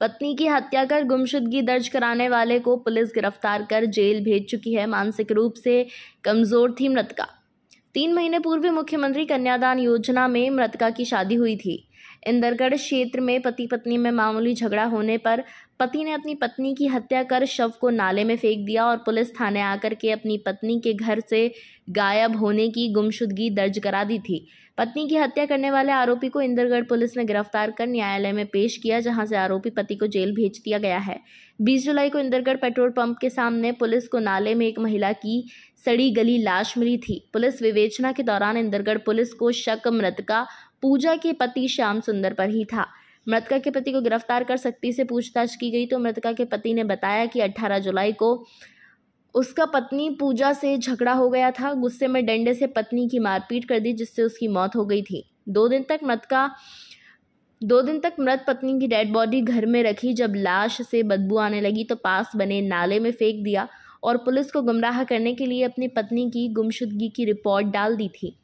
पत्नी की हत्या कर गुमशुदगी दर्ज कराने वाले को पुलिस गिरफ्तार कर जेल भेज चुकी है मानसिक रूप से कमज़ोर थी मृतका तीन महीने पूर्व मुख्यमंत्री कन्यादान योजना में मृतका की शादी हुई थी इंदरगढ़ क्षेत्र में पति पत्नी में मामूली झगड़ा होने पर पति ने अपनी पत्नी की हत्या कर शव को नाले में फेंक दिया और पुलिस थाने आकर के अपनी पत्नी के घर से गायब होने की गुमशुदगी दर्ज करा दी थी पत्नी की हत्या करने वाले आरोपी को इंदरगढ़ पुलिस ने गिरफ्तार कर न्यायालय में पेश किया जहां से आरोपी पति को जेल भेज दिया गया है बीस जुलाई को इंदरगढ़ पेट्रोल पंप के सामने पुलिस को नाले में एक महिला की सड़ी गली लाश मिली थी पुलिस विवेचना के दौरान इंदरगढ़ पुलिस को शक मृतका पूजा के पति श्याम सुंदर पर ही था मृतका के पति को गिरफ्तार कर सख्ती से पूछताछ की गई तो मृतका के पति ने बताया कि 18 जुलाई को उसका पत्नी पूजा से झगड़ा हो गया था गुस्से में डंडे से पत्नी की मारपीट कर दी जिससे उसकी मौत हो गई थी दो दिन तक मृतका दो दिन तक मृत पत्नी की डेड बॉडी घर में रखी जब लाश से बदबू आने लगी तो पास बने नाले में फेंक दिया और पुलिस को गुमराह करने के लिए अपनी पत्नी की गुमशुदगी की रिपोर्ट डाल दी थी